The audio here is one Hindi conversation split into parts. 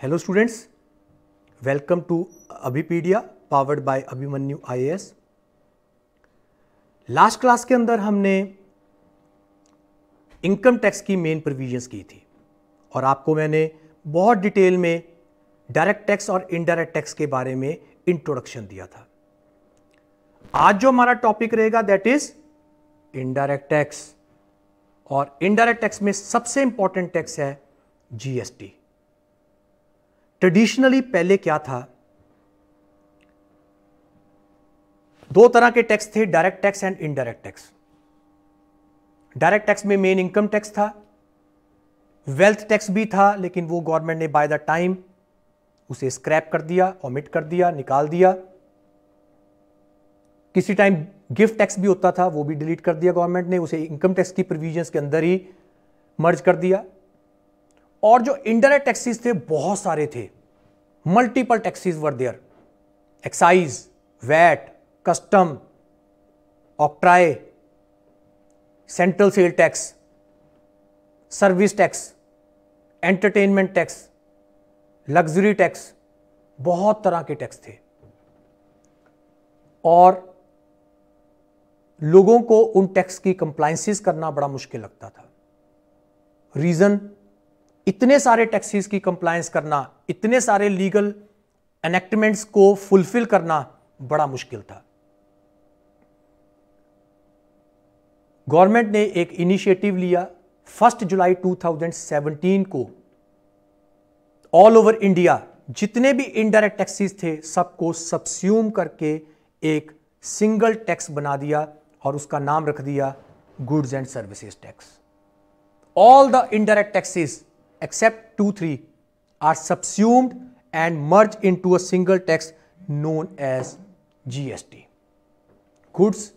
Hello students welcome to Abhipedia powered by Abhimanyu आई लास्ट क्लास के अंदर हमने इनकम टैक्स की मेन प्रोविजंस की थी और आपको मैंने बहुत डिटेल में डायरेक्ट टैक्स और इनडायरेक्ट टैक्स के बारे में इंट्रोडक्शन दिया था आज जो हमारा टॉपिक रहेगा दैट इज इनडायरेक्ट टैक्स और इनडायरेक्ट टैक्स में सबसे इंपॉर्टेंट टैक्स है जीएसटी ट्रेडिशनली पहले क्या था दो तरह के टैक्स थे direct tax and indirect tax direct tax में मेन इनकम टैक्स था वेल्थ टैक्स भी था लेकिन वो गवर्नमेंट ने बाय द टाइम उसे स्क्रैप कर दिया ओमिट कर दिया निकाल दिया किसी टाइम गिफ्ट टैक्स भी होता था वो भी डिलीट कर दिया गवर्नमेंट ने उसे इनकम टैक्स की प्रोविजंस के अंदर ही मर्ज कर दिया और जो इंडायरेक्ट टैक्सीज थे बहुत सारे थे multiple taxes were there excise VAT custom octroi central sale tax service tax entertainment tax luxury tax बहुत तरह के टैक्स थे और लोगों को उन टैक्स की कंप्लाइंसिस करना बड़ा मुश्किल लगता था रीज़न इतने सारे टैक्सीज की कंप्लायंस करना इतने सारे लीगल एनेक्टमेंट्स को फुलफिल करना बड़ा मुश्किल था गवर्नमेंट ने एक इनिशिएटिव लिया फर्स्ट जुलाई 2017 को ऑल ओवर इंडिया जितने भी इनडायरेक्ट टैक्सीज थे सबको सब्स्यूम करके एक सिंगल टैक्स बना दिया और उसका नाम रख दिया goods and services tax all the indirect taxes except 2, 3 are subsumed and merged into a single tax known as GST, Goods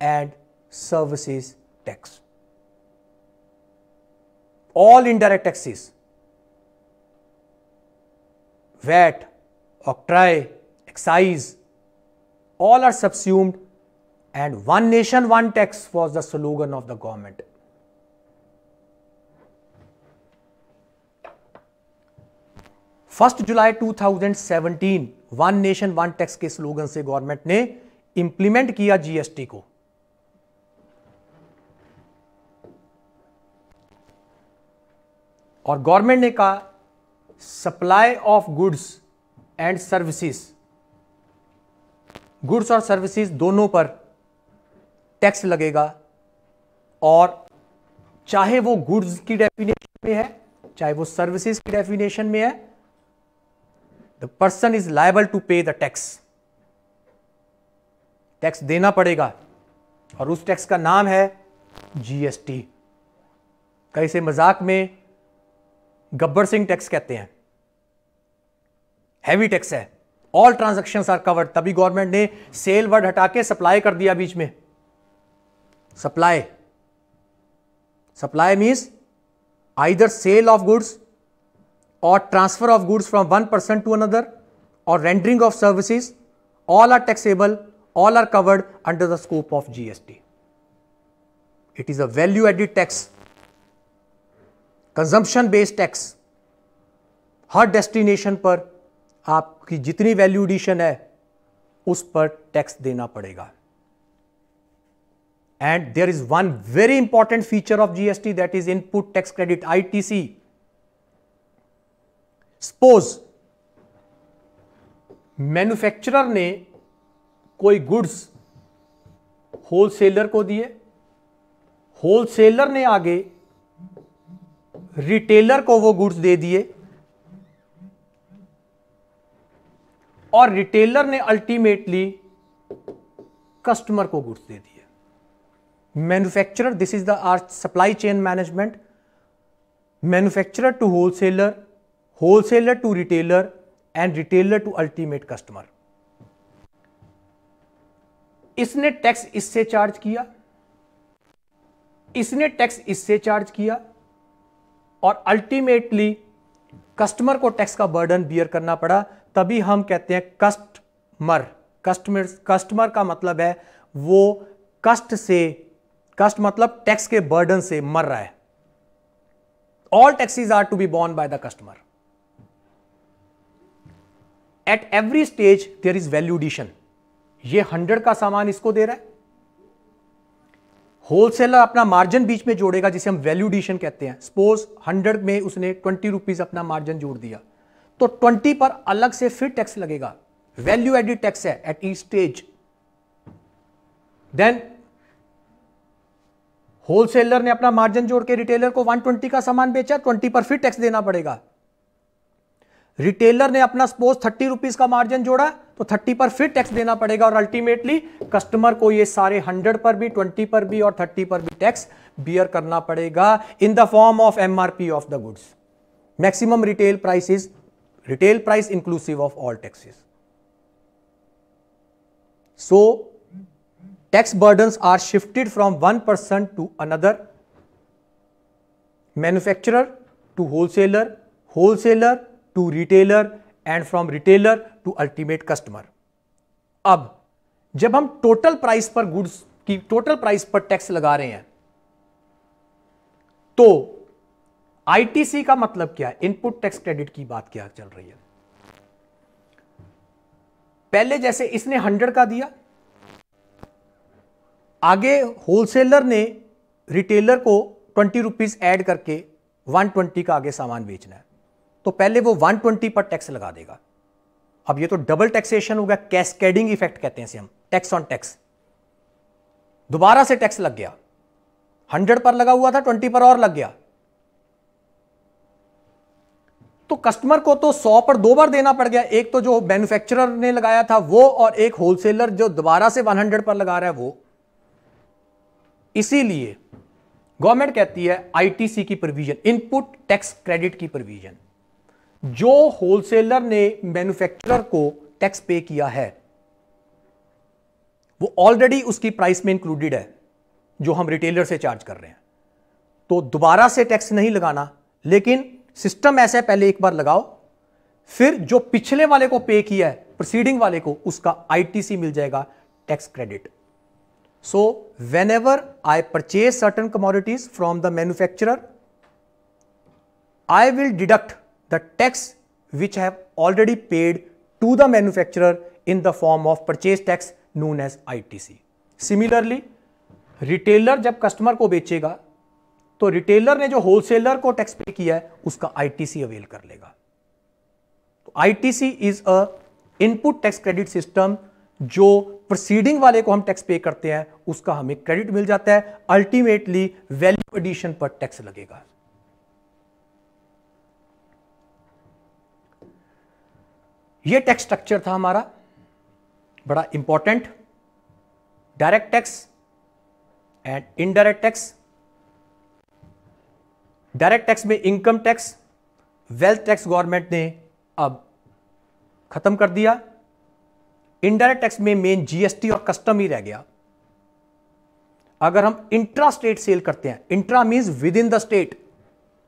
and Services Tax. All indirect taxes, VAT, octroi, excise, all are subsumed and one nation, one tax was the slogan of the government. First July 2017 one nation one tax के स्लोगन से गवर्नमेंट ने इंप्लीमेंट किया जीएसटी को और गवर्नमेंट ने कहा supply of goods and services goods और सर्विसेज दोनों पर टैक्स लगेगा और चाहे वो गुड्स की डेफिनेशन में है चाहे वो सर्विसेज की डेफिनेशन में है the person is liable to pay the tax tax देना पड़ेगा और उस टैक्स का नाम है जीएसटी कई से मजाक में गब्बर सिंह टैक्स कहते हैं हैवी टैक्स है ऑल ट्रांजेक्शन आर कवर्ड तभी गवर्नमेंट ने सेल वर्ड हटा के सप्लाई कर दिया बीच में supply supply means either sale of goods or transfer of goods from one person to another or rendering of services, all are taxable, all are covered under the scope of GST. It is a value added tax, consumption based tax. हर डेस्टिनेशन पर आपकी जितनी वैल्यू एडिशन है उस पर टैक्स देना पड़ेगा and there is one very important feature of GST that is input tax credit ITC suppose manufacturer ने कोई गुड्स होलसेलर को दिए होलसेलर ने आगे रिटेलर को वो गुड्स दे दिए और रिटेलर ने अल्टीमेटली कस्टमर को गुड्स दे दिए manufacturer this is the are supply chain management manufacturer to wholesaler wholesaler to retailer and retailer to ultimate customer इसने टैक्स इससे चार्ज किया इसने टैक्स इससे चार्ज किया और अल्टीमेटली कस्टमर को टैक्स का बर्डन बियर करना पड़ा तभी हम कहते हैं कस्टमर कस्टमर कस्टमर का मतलब है वो कष्ट से कष्ट मतलब टैक्स के बर्डन से मर रहा है all taxes are to be borne by the customer at every stage there is value addition ये हंड्रेड का सामान इसको दे रहा है होलसेलर अपना मार्जिन बीच में जोड़ेगा जिसे हम वैल्यू एडिशन कहते हैं सपोज हंड्रेड में उसने ट्वेंटी रुपीज अपना मार्जिन जोड़ दिया तो ट्वेंटी पर अलग से फिर टैक्स लगेगा वैल्यू एडिड टैक्स है at each stage then wholesaler ने अपना मार्जिन जोड़ के रिटेलर को 120 का सामान बेचा 20 पर फिर टैक्स देना पड़ेगा रिटेलर ने अपना सपोज थर्टी रुपीज का मार्जिन जोड़ा तो थर्टी पर फिर टैक्स देना पड़ेगा और अल्टीमेटली कस्टमर को ये सारे हंड्रेड पर भी ट्वेंटी पर भी और थर्टी पर भी टैक्स बियर करना पड़ेगा in the form of MRP of the goods maximum retail price is retail price inclusive of all taxes so tax burdens are shifted from one person to another manufacturer to wholesaler wholesaler to retailer and from retailer to ultimate customer अब जब हम टोटल प्राइस पर गुड्स की टोटल प्राइस पर टैक्स लगा रहे हैं तो आईटीसी का मतलब क्या है इनपुट टैक्स क्रेडिट की बात क्या चल रही है पहले जैसे इसने हंड्रेड का दिया आगे होलसेलर ने रिटेलर को ट्वेंटी रुपीज एड करके वन ट्वेंटी का आगे सामान बेचना है तो पहले वो 120 पर टैक्स लगा देगा अब ये तो डबल टैक्सेशन हो गया कैस्केडिंग इफेक्ट कहते हैं हम टैक्स ऑन टैक्स दोबारा से टैक्स लग गया 100 पर लगा हुआ था 20 पर और लग गया तो कस्टमर को तो 100 पर दो बार देना पड़ गया एक तो जो मैन्युफैक्चरर ने लगाया था वो और एक होलसेलर जो दोबारा से 100 पर लगा रहा है वो इसीलिए गवर्नमेंट कहती है आईटीसी की प्रोविजन इनपुट टैक्स क्रेडिट की प्रोविजन जो होलसेलर ने मैन्युफैक्चरर को टैक्स पे किया है वो ऑलरेडी उसकी प्राइस में इंक्लूडेड है जो हम रिटेलर से चार्ज कर रहे हैं तो दोबारा से टैक्स नहीं लगाना लेकिन सिस्टम ऐसा है पहले एक बार लगाओ फिर जो पिछले वाले को पे किया है प्रोसीडिंग वाले को उसका आईटीसी मिल जाएगा tax credit so whenever I purchase certain commodities from the manufacturer I will deduct the tax which have already paid to the manufacturer in the form of purchase tax known as ITC. Similarly, retailer जब कस्टमर को बेचेगा तो रिटेलर ने जो होलसेलर को टैक्स पे किया है उसका आईटीसी अवेल कर लेगा तो ITC is a input tax credit system जो प्रोसीडिंग वाले को हम टैक्स पे करते हैं उसका हमें क्रेडिट मिल जाता है अल्टीमेटली वैल्यू एडिशन पर टैक्स लगेगा ये टैक्स स्ट्रक्चर था हमारा बड़ा important direct tax and indirect tax direct tax में income tax wealth tax government ने अब खत्म कर दिया इनडायरेक्ट टैक्स में मेन जीएसटी और कस्टम ही रह गया अगर हम इंट्रा स्टेट सेल करते हैं intra means within the state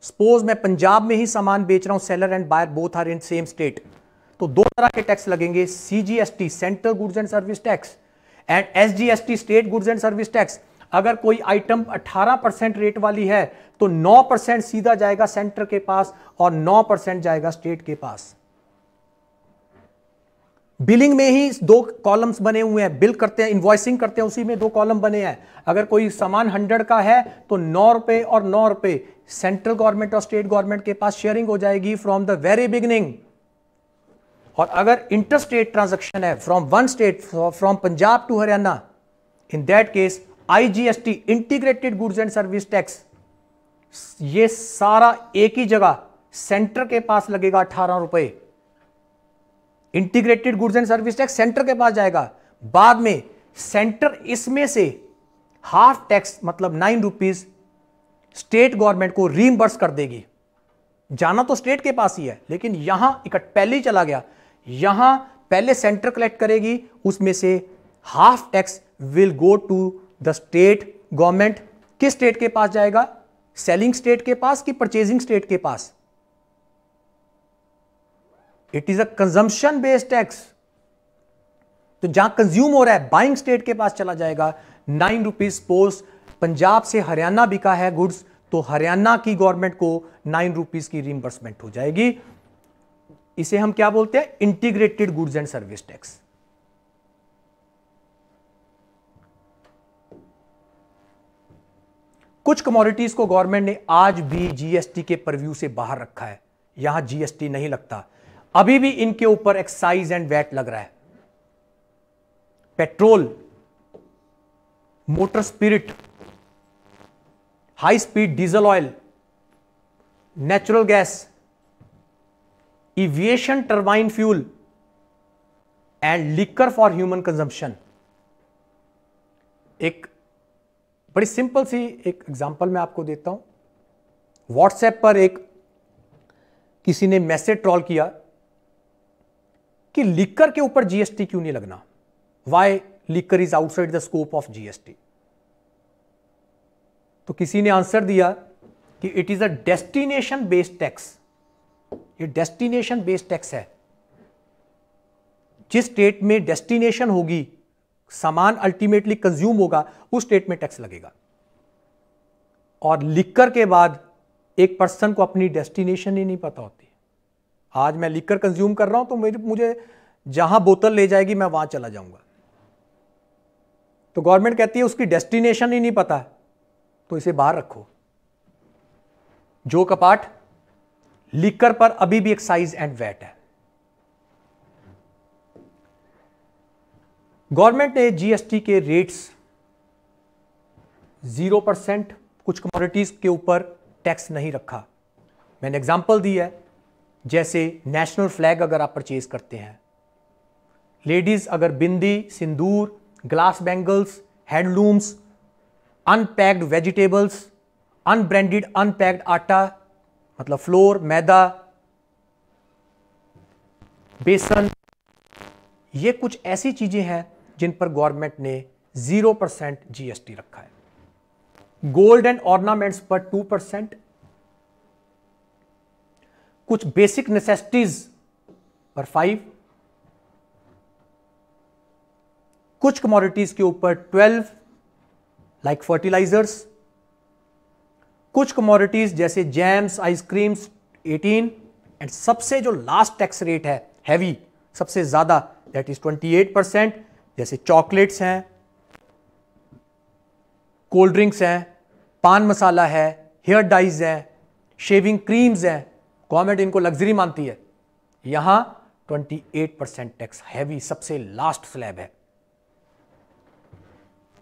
suppose मैं पंजाब में ही सामान बेच रहा हूं seller and buyer both are in same state तो दो तरह के टैक्स लगेंगे CGST central goods and service tax and SGST state goods and service tax अगर कोई आइटम 18 परसेंट रेट वाली है तो 9 परसेंट सीधा जाएगा सेंटर के पास और 9 परसेंट जाएगा स्टेट के पास बिलिंग में ही दो कॉलम्स बने हुए हैं बिल करते हैं इन्वॉइसिंग करते हैं उसी में दो कॉलम बने हैं अगर कोई सामान हंड्रेड का है तो नौ रुपए और नौ रुपए सेंट्रल गवर्नमेंट और स्टेट गवर्नमेंट के पास शेयरिंग हो जाएगी फ्रॉम द वेरी बिगनिंग और अगर इंटर स्टेट ट्रांजेक्शन है from one state from Punjab to Haryana in that case IGST integrated goods and service tax ये सारा एक ही जगह सेंटर के पास लगेगा अठारह रुपए integrated goods and service tax centre के पास जाएगा बाद में सेंटर इसमें से हाफ टैक्स मतलब नाइन रुपीज स्टेट गवर्नमेंट को रीमबर्स कर देगी जाना तो स्टेट के पास ही है लेकिन यहां इकट्ठ पहले ही चला गया यहां पहले सेंटर कलेक्ट करेगी उसमें से half tax will go to the state government किस स्टेट के पास जाएगा सेलिंग स्टेट के पास कि परचेजिंग स्टेट के पास it is a consumption based tax तो जहां कंज्यूम हो रहा है बाइंग स्टेट के पास चला जाएगा नाइन रुपीज पोस्ट पंजाब से हरियाणा बिका है गुड्स तो हरियाणा की गवर्नमेंट को नाइन रुपीज की रिमबर्समेंट हो जाएगी इसे हम क्या बोलते हैं integrated goods and service tax कुछ कमोडिटीज को गवर्नमेंट ने आज भी जीएसटी के परव्यू से बाहर रखा है यहां जीएसटी नहीं लगता अभी भी इनके ऊपर एक्साइज एंड वैट लग रहा है petrol motor spirit high speed diesel oil natural gas aviation turbine fuel and liquor for human consumption एक बड़ी सिंपल सी एक एग्जांपल मैं आपको देता हूं व्हाट्सएप पर एक किसी ने मैसेज ट्रॉल किया कि लिकर के ऊपर जीएसटी क्यों नहीं लगना why liquor is outside the scope of GST तो किसी ने आंसर दिया कि it is a destination based tax ये डेस्टिनेशन बेस्ड टैक्स है जिस स्टेट में डेस्टिनेशन होगी सामान अल्टीमेटली कंज्यूम होगा उस स्टेट में टैक्स लगेगा और लिकर के बाद एक पर्सन को अपनी डेस्टिनेशन ही नहीं पता होती आज मैं लिकर कंज्यूम कर रहा हूं तो मेरी मुझे जहां बोतल ले जाएगी मैं वहां चला जाऊंगा तो गवर्नमेंट कहती है उसकी डेस्टिनेशन ही नहीं पता तो इसे बाहर रखो जो कपाट लीकर पर अभी भी एक्साइज एंड वैट है गवर्नमेंट ने जीएसटी के रेट्स जीरो परसेंट कुछ कमोडिटीज के ऊपर टैक्स नहीं रखा मैंने एग्जांपल दी है जैसे नेशनल फ्लैग अगर आप परचेज करते हैं लेडीज अगर bindi sindoor glass bangles handlooms unpacked vegetables unbranded unpacked atta मतलब फ्लोर मैदा बेसन ये कुछ ऐसी चीज़ें हैं जिन पर गवर्नमेंट ने ज़ीरो परसेंट जीएसटी रखा है गोल्ड एंड ऑर्नामेंट्स पर टू परसेंट कुछ बेसिक नेसेसिटीज पर फाइव कुछ कमोडिटीज के ऊपर ट्वेल्व लाइक फर्टिलाइजर्स कुछ कमोडिटीज़ जैसे जैम्स आइसक्रीम्स 18 एंड सबसे जो लास्ट टैक्स रेट है हैवी सबसे ज़्यादा दैट इज़ 28 परसेंट जैसे चॉकलेट्स हैं कोल्ड ड्रिंक्स हैं पान मसाला है हेयर डाइज हैं शेविंग क्रीम्स हैं गवर्नमेंट इनको लग्जरी मानती है यहां 28 परसेंट टैक्स हैवी सबसे लास्ट स्लैब है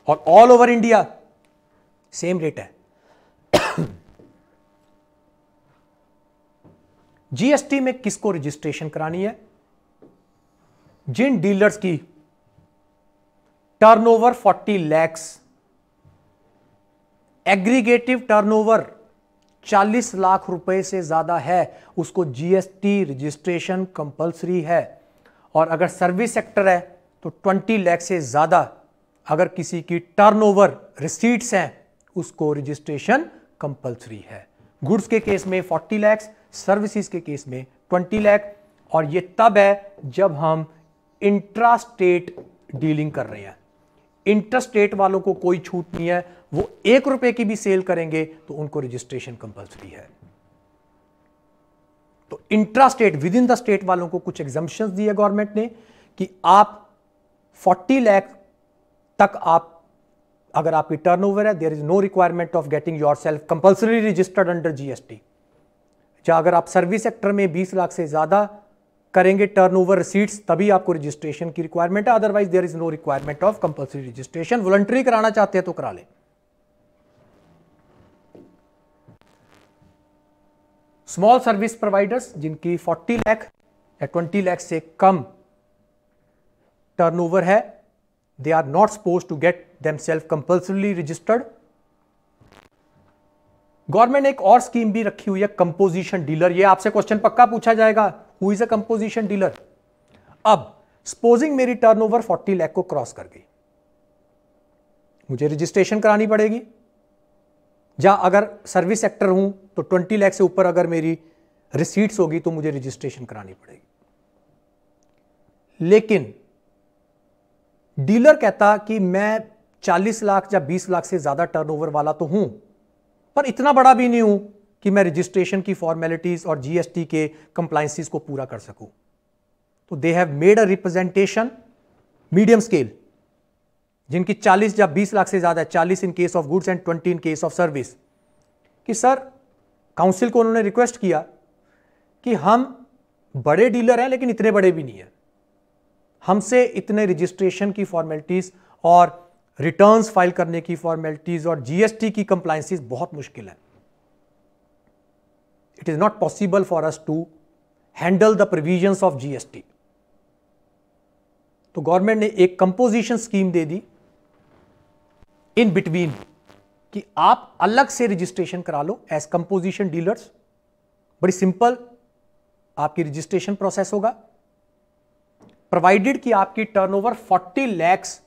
और all over India same rate है जीएसटी में किसको रजिस्ट्रेशन करानी है जिन डीलर्स की turnover 40 lakhs aggregative turnover 40 lakh रुपए से ज्यादा है उसको जीएसटी रजिस्ट्रेशन कंपलसरी है और अगर सर्विस सेक्टर है तो 20 लाख से ज्यादा अगर किसी की टर्नओवर रिसीट्स हैं उसको रजिस्ट्रेशन कंपलसरी है गुड्स के केस में 40 लैक्स सर्विसेज के केस में ट्वेंटी लैख और ये तब है जब हम इंट्रा स्टेट डीलिंग कर रहे हैं इंटरस्टेट वालों को कोई छूट नहीं है वो एक रुपए की भी सेल करेंगे तो उनको रजिस्ट्रेशन कंपलसरी है तो intrastate within the state वालों को कुछ एग्जाम्शन दिए गवर्नमेंट ने कि आप 40 लाख तक आप अगर आपकी टर्नओवर है there is no requirement of getting yourself compulsory registered under GST जहाँ अगर आप सर्विस सेक्टर में 20 लाख से ज़्यादा करेंगे टर्नओवर रिसीट्स तभी आपको रजिस्ट्रेशन की रिक्वायरमेंट है otherwise there is no requirement of compulsory registration voluntary कराना चाहते हैं तो करा लें स्मॉल सर्विस प्रोवाइडर्स जिनकी 40 लाख या 20 लाख से कम टर्नओवर है they are not suppose to get themself compulsorily registered government ने एक और स्कीम भी रखी हुई है कंपोजिशन डीलर ये आपसे क्वेश्चन पक्का पूछा जाएगा who is a composition dealer अब सपोजिंग मेरी टर्नओवर 40 लाख को क्रॉस कर गई मुझे रजिस्ट्रेशन करानी पड़ेगी या अगर सर्विस सेक्टर हूं तो 20 लाख से ऊपर अगर मेरी रिसीट्स होगी तो मुझे रजिस्ट्रेशन करानी पड़ेगी लेकिन डीलर कहता कि मैं 40 लाख या 20 लाख से ज्यादा टर्नओवर वाला तो हूं पर इतना बड़ा भी नहीं हूं कि मैं रजिस्ट्रेशन की फॉर्मेलिटीज और जीएसटी के कंप्लाइंसिस को पूरा कर सकूं तो they have made a representation medium scale जिनकी 40 या 20 लाख से ज्यादा है 40 in case of goods and 20 in case of service कि सर काउंसिल को उन्होंने रिक्वेस्ट किया कि हम बड़े डीलर हैं लेकिन इतने बड़े भी नहीं है हमसे इतने रजिस्ट्रेशन की फॉर्मेलिटीज और रिटर्न्स फाइल करने की फॉर्मेलिटीज और जीएसटी की कंप्लाइंसिस बहुत मुश्किल है it is not possible for us to handle the provisions of GST तो गवर्नमेंट ने एक कंपोजिशन स्कीम दे दी इन बिटवीन कि आप अलग से रजिस्ट्रेशन करा लो एज कंपोजिशन डीलर्स बड़ी सिंपल आपकी रजिस्ट्रेशन प्रोसेस होगा प्रोवाइडेड कि आपकी टर्नओवर 40 लैक्स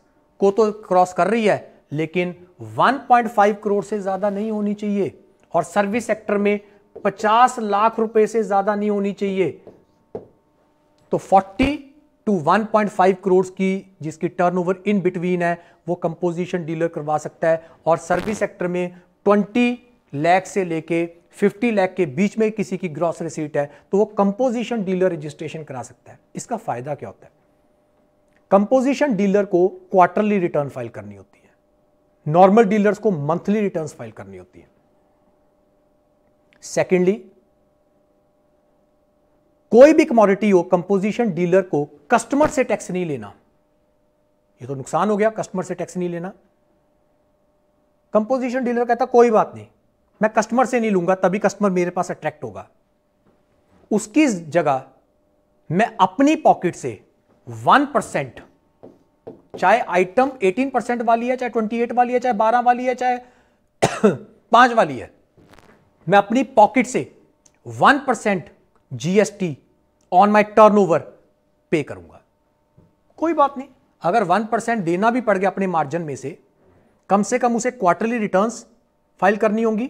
को तो क्रॉस कर रही है लेकिन 1.5 करोड़ से ज़्यादा नहीं होनी चाहिए और सर्विस सेक्टर में 50 लाख रुपए से ज़्यादा नहीं होनी चाहिए तो 40 टू 1.5 करोड़ की जिसकी टर्नओवर इन बिटवीन है वो कंपोजिशन डीलर करवा सकता है और सर्विस सेक्टर में 20 लाख से लेके 50 लाख के बीच में किसी की ग्रॉस रिसीट है तो वो कंपोजिशन डीलर रजिस्ट्रेशन करा सकता है इसका फायदा क्या होता है कंपोजिशन डीलर को क्वार्टरली रिटर्न फाइल करनी होती है नॉर्मल डीलर्स को मंथली रिटर्न फाइल करनी होती है सेकेंडली कोई भी कमोडिटी हो कंपोजिशन डीलर को कस्टमर से टैक्स नहीं लेना ये तो नुकसान हो गया कस्टमर से टैक्स नहीं लेना कंपोजिशन डीलर कहता कोई बात नहीं मैं कस्टमर से नहीं लूंगा तभी कस्टमर मेरे पास अट्रैक्ट होगा उसकी जगह मैं अपनी पॉकेट से वन परसेंट चाहे आइटम एटीन परसेंट वाली है चाहे ट्वेंटी एट वाली है चाहे बारह वाली है चाहे पांच वाली है मैं अपनी पॉकेट से one percent GST on my turnover pay करूंगा कोई बात नहीं अगर वन परसेंट देना भी पड़ गया अपने मार्जिन में से कम से कम उसे क्वार्टरली रिटर्न फाइल करनी होंगी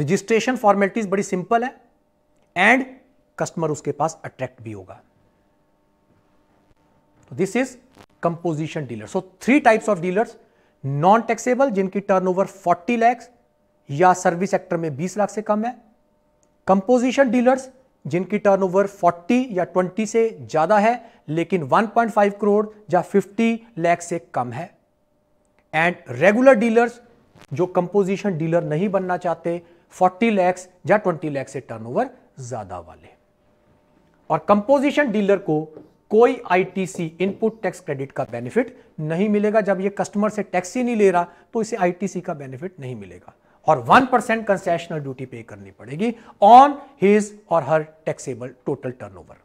रजिस्ट्रेशन फॉर्मेलिटीज बड़ी सिंपल है एंड कस्टमर उसके पास अट्रैक्ट भी होगा तो this is composition dealer so three types of dealers non taxable जिनकी टर्नओवर 40 लैक्स या सर्विस सेक्टर में 20 लाख से कम है कंपोजिशन डीलर्स जिनकी टर्नओवर 40 या 20 से ज्यादा है लेकिन 1.5 करोड़ या 50 लाख से कम है एंड रेगुलर डीलर्स जो कंपोजिशन डीलर नहीं बनना चाहते 40 लैक्स या 20 लाख से टर्नओवर ज्यादा वाले और कंपोजिशन डीलर को कोई आईटीसी इनपुट टैक्स क्रेडिट का बेनिफिट नहीं मिलेगा जब ये कस्टमर से टैक्स ही नहीं ले रहा तो इसे आईटीसी का बेनिफिट नहीं मिलेगा और वन परसेंट कंसेशनल ड्यूटी पे करनी पड़ेगी ऑन हिज और हर टैक्सेबल टोटल टर्नओवर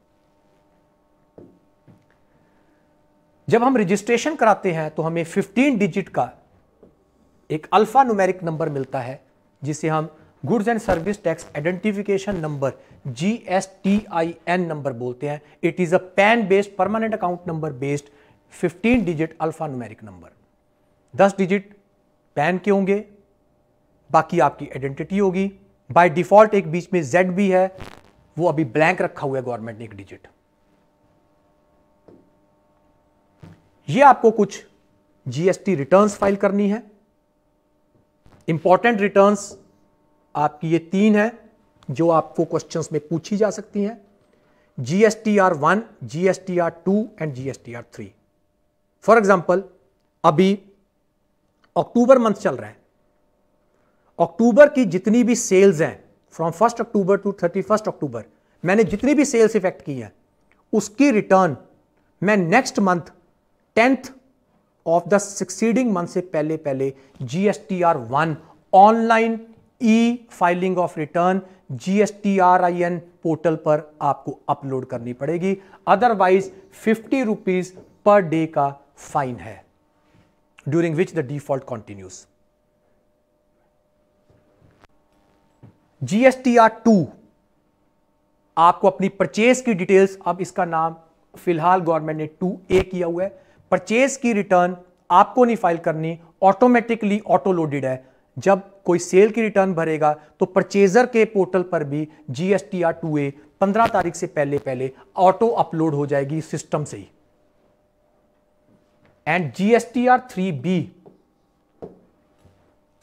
जब हम रजिस्ट्रेशन कराते हैं तो हमें 15 डिजिट का एक अल्फा नुमेरिक नंबर मिलता है जिसे हम goods and service tax identification number G S T I N number बोलते हैं it is a PAN based permanent account number based 15 digit numeric number 10 digit PAN के होंगे बाकी आपकी आइडेंटिटी होगी बाय डिफॉल्ट एक बीच में जेड भी है वो अभी ब्लैंक रखा हुआ है गवर्नमेंट ने एक डिजिट ये आपको कुछ जीएसटी रिटर्न्स फाइल करनी है इंपॉर्टेंट रिटर्न्स आपकी ये तीन है जो आपको क्वेश्चंस में पूछी जा सकती हैं G S T R one G S T R two and G S T R three for example अभी अक्टूबर मंथ चल रहा है अक्टूबर की जितनी भी सेल्स हैं from first October to thirty first October मैंने जितनी भी सेल्स इफेक्ट की हैं उसकी रिटर्न मैं next month tenth of the succeeding month से पहले पहले G S T R one online e filing of return GSTRIN portal पर आपको अपलोड करनी पड़ेगी otherwise fifty rupees per day का फाइन है during which the default continues GSTR two आपको अपनी परचेज की डिटेल्स अब इसका नाम फिलहाल गवर्नमेंट ने टू ए किया हुआ है परचेज की रिटर्न आपको नहीं फाइल करनी ऑटोमेटिकली ऑटो लोडेड है जब कोई सेल की रिटर्न भरेगा तो परचेजर के पोर्टल पर भी G S T R two A पंद्रह तारीख से पहले पहले ऑटो अपलोड हो जाएगी सिस्टम से ही and GST R three B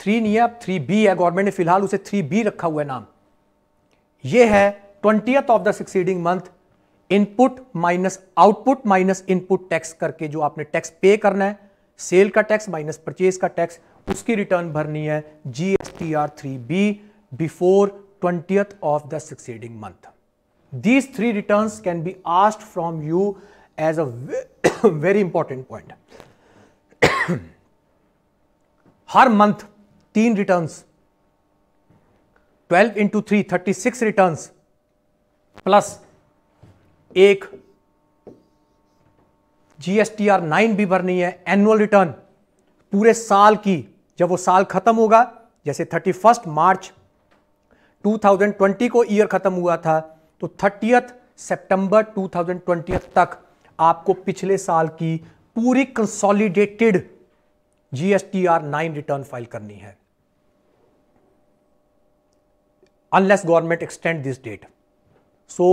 three नहीं है थ्री बी है गवर्नमेंट ने फिलहाल उसे थ्री बी रखा हुआ है नाम यह है twenty of the succeeding month input minus output minus input tax करके जो आपने टैक्स पे करना है सेल का टैक्स माइनस परचेज का टैक्स उसकी रिटर्न भरनी है G S T R three B before twentieth of the succeeding month these three return can be asked from you as a very important point हर मंथ तीन return twelve into three thirty six return plus एक जीएसटीआर नाइन भी भरनी है एनुअल रिटर्न पूरे साल की जब वो साल खत्म होगा जैसे थर्टी फर्स्ट मार्च 2020 को ईयर खत्म हुआ था तो थर्टियथ सेप्टेंबर टू तक आपको पिछले साल की पूरी consolidated GST R nine return file करनी है unless government extend this date so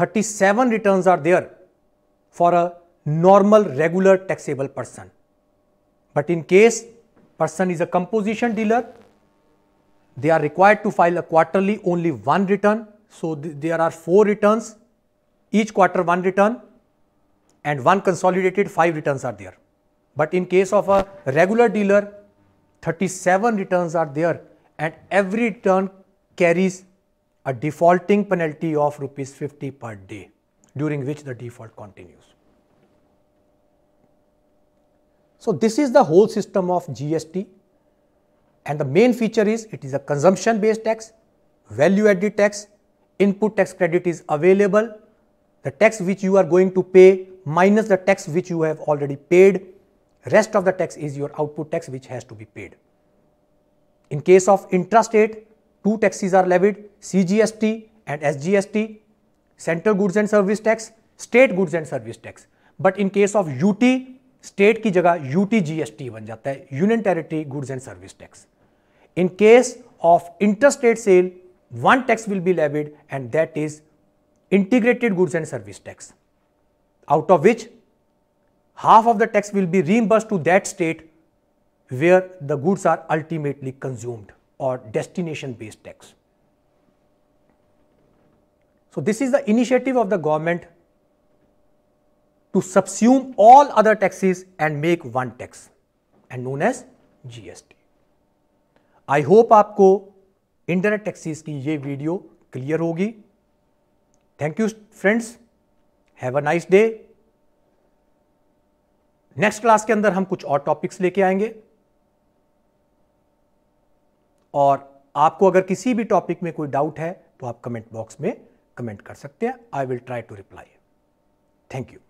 37 seven return are there for a normal regular taxable person but in case person is a composition dealer they are required to file a quarterly only one return so th there are four returns each quarter one return and one consolidated five returns are there but in case of a regular dealer 37 returns are there and every return carries a defaulting penalty of rupees 50 per day during which the default continues So, this is the whole system of GST and the main feature is it is a consumption based tax, value added tax, input tax credit is available, the tax which you are going to pay minus the tax which you have already paid, rest of the tax is your output tax which has to be paid. In case of intrastate, two taxes are levied CGST and SGST, central goods and service tax, state goods and service tax. But in case of UT, state की जगह यू बन जाता है union territory goods and service tax in case of inter state sale one tax will be levied and that is integrated goods and service tax out of which half of the tax will be reimburse to that state where the goods are ultimately consumed और destination based tax so this is the initiative of the government to subsume all other taxes and make one tax and known as GST. I hope आपको इंटरनेट टैक्सीज की ये वीडियो क्लियर होगी thank you friends have a nice day next class के अंदर हम कुछ और टॉपिक्स लेके आएंगे और आपको अगर किसी भी टॉपिक में कोई डाउट है तो आप कमेंट बॉक्स में कमेंट कर सकते हैं I will try to reply thank you